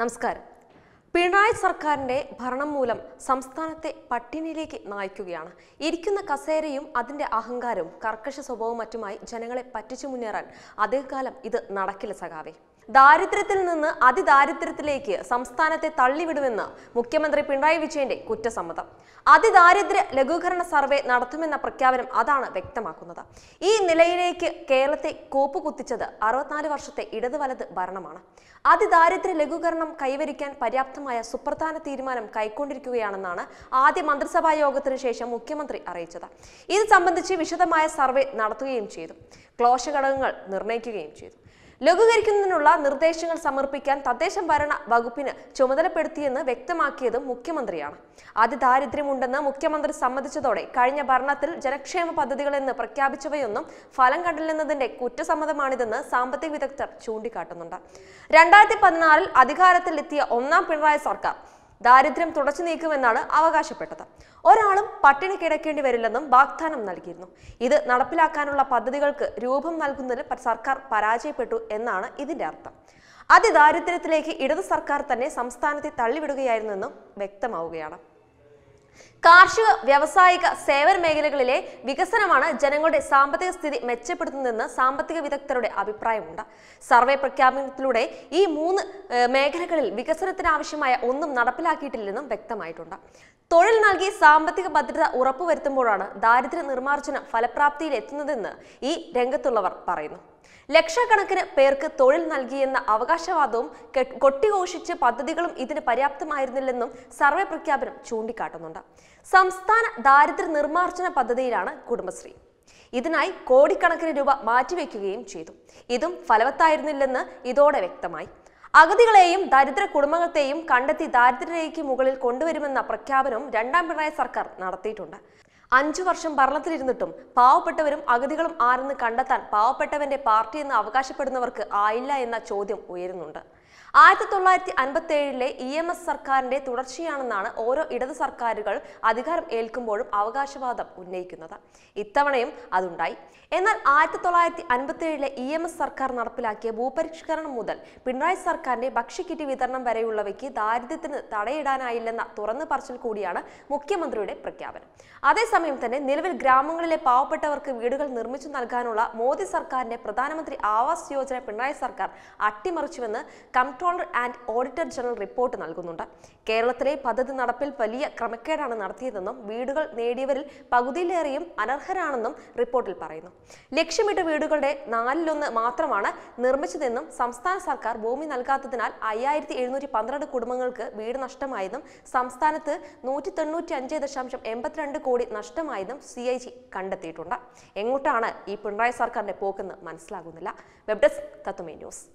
നമസ്കാരം പിണറായി സർക്കാരിന്റെ ഭരണം മൂലം സംസ്ഥാനത്തെ പട്ടിണിയിലേക്ക് നയിക്കുകയാണ് ഇരിക്കുന്ന കസേരയും അതിന്റെ അഹങ്കാരവും കർക്കശ സ്വഭാവവും മറ്റുമായി ജനങ്ങളെ പറ്റിച്ചു മുന്നേറാൻ അധികകാലം ഇത് നടക്കില്ല സഖാവേ ദാരിദ്ര്യത്തിൽ നിന്ന് അതിദാരിദ്ര്യത്തിലേക്ക് സംസ്ഥാനത്തെ തള്ളിവിടുമെന്ന് മുഖ്യമന്ത്രി പിണറായി വിജയന്റെ കുറ്റസമ്മതം അതിദാരിദ്ര്യ ലഘൂകരണ സർവേ നടത്തുമെന്ന പ്രഖ്യാപനം അതാണ് വ്യക്തമാക്കുന്നത് ഈ നിലയിലേക്ക് കേരളത്തെ കോപ്പുകുത്തിച്ചത് അറുപത്തിനാല് വർഷത്തെ ഇടതു ഭരണമാണ് അതിദാരിദ്ര്യ ലഘൂകരണം കൈവരിക്കാൻ പര്യാപ്ത അടക്കമായ സുപ്രധാന തീരുമാനം കൈക്കൊണ്ടിരിക്കുകയാണെന്നാണ് ആദ്യ മന്ത്രിസഭാ യോഗത്തിന് ശേഷം മുഖ്യമന്ത്രി അറിയിച്ചത് ഇത് സംബന്ധിച്ച് വിശദമായ സർവേ നടത്തുകയും ചെയ്തു ക്ലോഷ ഘടകങ്ങൾ നിർണ്ണയിക്കുകയും ചെയ്തു ലഘൂകരിക്കുന്നതിനുള്ള നിർദ്ദേശങ്ങൾ സമർപ്പിക്കാൻ തദ്ദേശ ഭരണ വകുപ്പിന് ചുമതലപ്പെടുത്തിയെന്ന് വ്യക്തമാക്കിയതും മുഖ്യമന്ത്രിയാണ് ആദ്യ ദാരിദ്ര്യമുണ്ടെന്ന് മുഖ്യമന്ത്രി സമ്മതിച്ചതോടെ കഴിഞ്ഞ ഭരണത്തിൽ ജനക്ഷേമ പദ്ധതികളെന്ന് പ്രഖ്യാപിച്ചവയൊന്നും ഫലം കണ്ടില്ലെന്നതിന്റെ കുറ്റസമ്മതമാണിതെന്ന് സാമ്പത്തിക വിദഗ്ധർ ചൂണ്ടിക്കാട്ടുന്നുണ്ട് രണ്ടായിരത്തി പതിനാറിൽ അധികാരത്തിലെത്തിയ ഒന്നാം പിണറായി സർക്കാർ ദാരിദ്ര്യം തുടച്ചു നീക്കുമെന്നാണ് അവകാശപ്പെട്ടത് ഒരാളും പട്ടിണി കിടക്കേണ്ടി വരില്ലെന്നും വാഗ്ദാനം നൽകിയിരുന്നു ഇത് നടപ്പിലാക്കാനുള്ള പദ്ധതികൾക്ക് രൂപം നൽകുന്നതിന് സർക്കാർ പരാജയപ്പെട്ടു എന്നാണ് ഇതിന്റെ അർത്ഥം അതിദാരിദ്ര്യത്തിലേക്ക് ഇടത് സർക്കാർ തന്നെ സംസ്ഥാനത്തെ തള്ളിവിടുകയായിരുന്നെന്നും വ്യക്തമാവുകയാണ് കാർഷിക വ്യാവസായിക സേവന മേഖലകളിലെ വികസനമാണ് ജനങ്ങളുടെ സാമ്പത്തിക സ്ഥിതി മെച്ചപ്പെടുത്തുന്നതെന്ന് സാമ്പത്തിക വിദഗ്ധരുടെ അഭിപ്രായമുണ്ട് സർവേ പ്രഖ്യാപനത്തിലൂടെ ഈ മൂന്ന് മേഖലകളിൽ വികസനത്തിനാവശ്യമായ ഒന്നും നടപ്പിലാക്കിയിട്ടില്ലെന്നും വ്യക്തമായിട്ടുണ്ട് തൊഴിൽ നൽകി സാമ്പത്തിക ഭദ്രത ഉറപ്പുവരുത്തുമ്പോഴാണ് ദാരിദ്ര്യ നിർമ്മാർജ്ജനം ഫലപ്രാപ്തിയിൽ എത്തുന്നതെന്ന് ഈ രംഗത്തുള്ളവർ പറയുന്നു ലക്ഷക്കണക്കിന് പേർക്ക് തൊഴിൽ നൽകിയെന്ന അവകാശവാദവും കൊട്ടിഘോഷിച്ച് പദ്ധതികളും ഇതിന് പര്യാപ്തമായിരുന്നില്ലെന്നും സർവേ പ്രഖ്യാപനം ചൂണ്ടിക്കാട്ടുന്നുണ്ട് സംസ്ഥാന ദാരിദ്ര്യ നിർമ്മാർജ്ജന പദ്ധതിയിലാണ് കുടുംബശ്രീ ഇതിനായി കോടിക്കണക്കിന് രൂപ മാറ്റിവെക്കുകയും ചെയ്തു ഇതും ഫലവത്തായിരുന്നില്ലെന്ന് ഇതോടെ വ്യക്തമായി അഗതികളെയും ദരിദ്ര കുടുംബത്തെയും കണ്ടെത്തി ദാരിദ്ര്യരേഖയ്ക്ക് മുകളിൽ കൊണ്ടുവരുമെന്ന പ്രഖ്യാപനം രണ്ടാം പിണറായി സർക്കാർ നടത്തിയിട്ടുണ്ട് അഞ്ചു വർഷം ഭരണത്തിലിരുന്നിട്ടും പാവപ്പെട്ടവരും അഗതികളും ആരെന്ന് കണ്ടെത്താൻ പാവപ്പെട്ടവന്റെ പാർട്ടിയെന്ന് അവകാശപ്പെടുന്നവർക്ക് ആയില്ല എന്ന ചോദ്യം ഉയരുന്നുണ്ട് ആയിരത്തി തൊള്ളായിരത്തി അൻപത്തി ഏഴിലെ ഇ എം എസ് സർക്കാരിന്റെ തുടർച്ചയാണെന്നാണ് ഓരോ ഇടത് സർക്കാരുകൾ അധികാരം ഏൽക്കുമ്പോഴും അവകാശവാദം ഉന്നയിക്കുന്നത് ഇത്തവണയും അതുണ്ടായി എന്നാൽ ആയിരത്തി തൊള്ളായിരത്തി അൻപത്തി ഏഴിലെ ഇ എം എസ് സർക്കാർ നടപ്പിലാക്കിയ ഭൂപരിഷ്കരണം മുതൽ പിണറായി സർക്കാരിന്റെ ഭക്ഷ്യക്കിറ്റ് വിതരണം വരെയുള്ളവയ്ക്ക് ദാരിദ്ര്യത്തിന് തടയിടാനായില്ലെന്ന തുറന്നു പറച്ചിൽ കൂടിയാണ് മുഖ്യമന്ത്രിയുടെ പ്രഖ്യാപനം അതേസമയം തന്നെ നിലവിൽ ഗ്രാമങ്ങളിലെ പാവപ്പെട്ടവർക്ക് വീടുകൾ നിർമ്മിച്ചു നൽകാനുള്ള മോദി സർക്കാരിന്റെ പ്രധാനമന്ത്രി ആവാസ് യോജന പിണറായി സർക്കാർ അട്ടിമറിച്ചുവെന്ന് comptroller and auditor general report നൽകുന്നുണ്ട് കേരളത്തിലെ പദ്ധതി നടപ്പിൽ വലിയ ക്രമക്കേടാണ് നടത്തിയതെന്നും വീടുകൾ നേടിയവരിൽ പകുതിയിലേറെയും അനർഹരാണെന്നും റിപ്പോർട്ടിൽ പറയുന്നു ലക്ഷ്യമിട്ട വീടുകളുടെ നാലിലൊന്ന് മാത്രമാണ് നിർമ്മിച്ചതെന്നും സംസ്ഥാന സർക്കാർ ഭൂമി നൽകാത്തതിനാൽ അയ്യായിരത്തി എഴുന്നൂറ്റി പന്ത്രണ്ട് കുടുംബങ്ങൾക്ക് വീട് നഷ്ടമായതും സംസ്ഥാനത്ത് നൂറ്റി തൊണ്ണൂറ്റി അഞ്ച് ദശാംശം എൺപത്തിരണ്ട് കോടി നഷ്ടമായതും സി ഐ ജി കണ്ടെത്തിയിട്ടുണ്ട് എങ്ങോട്ടാണ് ഈ പിണറായി സർക്കാരിന്റെ പോക്കെന്ന് മനസ്സിലാകുന്നില്ല വെബ് ഡെസ്ക് തത്തുമേ ന്യൂസ്